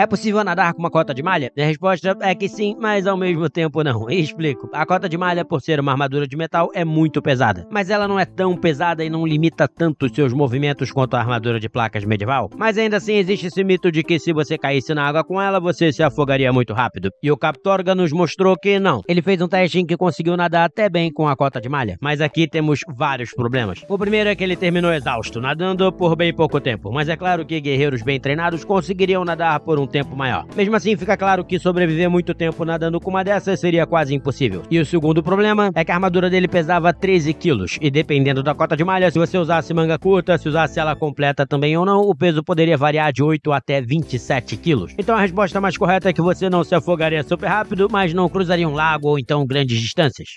É possível nadar com uma cota de malha? A resposta é que sim, mas ao mesmo tempo não. Explico. A cota de malha, por ser uma armadura de metal, é muito pesada. Mas ela não é tão pesada e não limita tanto os seus movimentos quanto a armadura de placas medieval. Mas ainda assim existe esse mito de que se você caísse na água com ela, você se afogaria muito rápido. E o Captorga nos mostrou que não. Ele fez um teste em que conseguiu nadar até bem com a cota de malha. Mas aqui temos vários problemas. O primeiro é que ele terminou exausto, nadando por bem pouco tempo. Mas é claro que guerreiros bem treinados conseguiriam nadar por um tempo maior. Mesmo assim, fica claro que sobreviver muito tempo nadando com uma dessas seria quase impossível. E o segundo problema é que a armadura dele pesava 13 quilos, e dependendo da cota de malha, se você usasse manga curta, se usasse ela completa também ou não, o peso poderia variar de 8 até 27 quilos. Então a resposta mais correta é que você não se afogaria super rápido, mas não cruzaria um lago ou então grandes distâncias.